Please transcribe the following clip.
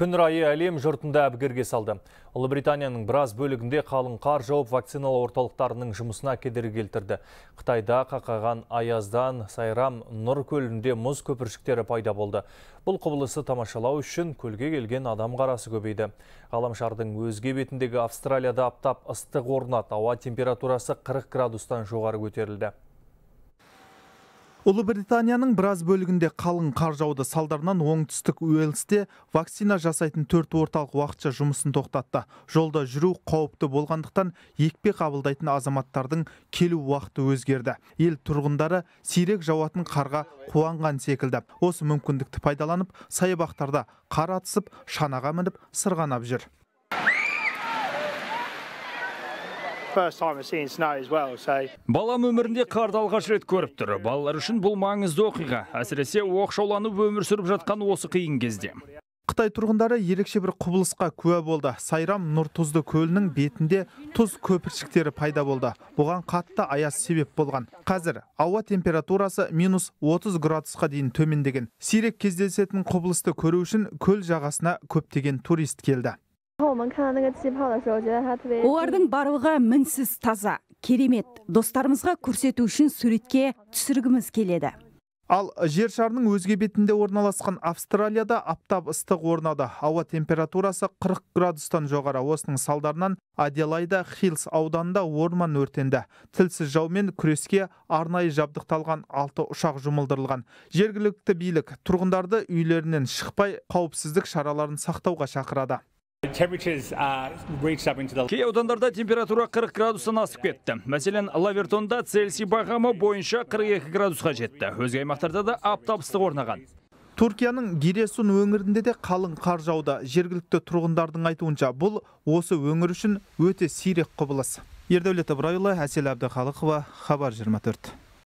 күн райы әлем жұртында әбігерге салды ұлыбританияның біраз бөлігінде қалың қар жауып вакциналы орталықтарының жұмысына кедергі келтірді қытайда қақаған аяздан сайрам нұр көлінде мұз көпіршіктері пайда болды бұл құбылысы тамашалау үшін көлге келген адам қарасы көбейді ғаламшардың өзге бетіндегі австралияда аптап ыстық орнат ауа температурасы 40 градустан жоғары көтерілді ұлыбританияның біраз бөлігінде қалың қар жауды салдарынан оңтүстік уэльсте вакцина жасайтын төрт орталық уақытша жұмысын тоқтатты жолда жүру қауіпті болғандықтан екпе қабылдайтын азаматтардың келу уақыты өзгерді ел тұрғындары сирек жауатын қарға қуанған секілді осы мүмкіндікті пайдаланып саябақтарда қар атысып шанаға мініп сырғанап жүр балам өмірінде қарды алғаш рет көріп тұр балалар үшін бұл маңызды оқиға әсіресе оқшауланып өмір сүріп жатқан осы қиын кезде қытай тұрғындары ерекше бір құбылысқа куә болды сайрам нұртұзды көлінің бетінде тұз көпіршіктері пайда болды бұған қатты аяз себеп болған қазір ауа температурасы минус 30 градусқа дейін төмендеген сирек кездесетін құбылысты көру үшін көл жағасына көптеген турист келді олардың барлығы мінсіз таза керемет достарымызға көрсету үшін суретке түсіргіміз келеді ал жер шарының өзге бетінде орналасқан австралияда аптап ыстық орнады ауа температурасы 40 градустан жоғары осының салдарынан аделайда хиллс ауданында орман өртенді тілсіз жаумен күреске арнайы жабдықталған алты ұшақ жұмылдырылған жергілікті билік тұрғындарды үйлерінен шықпай қауіпсіздік шараларын сақтауға шақырады Uh, кей аудандарда температура 40 градустан асып кетті мәселен лавертонда цельсий бағамы бойынша 42 градусқа жетті өзге аймақтарда да аптап ыстық орнаған түркияның гиресун өңірінде де қалың қар жауды жергілікті тұрғындардың айтуынша бұл осы өңір үшін өте сирек құбылыс ердәулет ыбырайұлы әсел әбдіқалықова хабар 24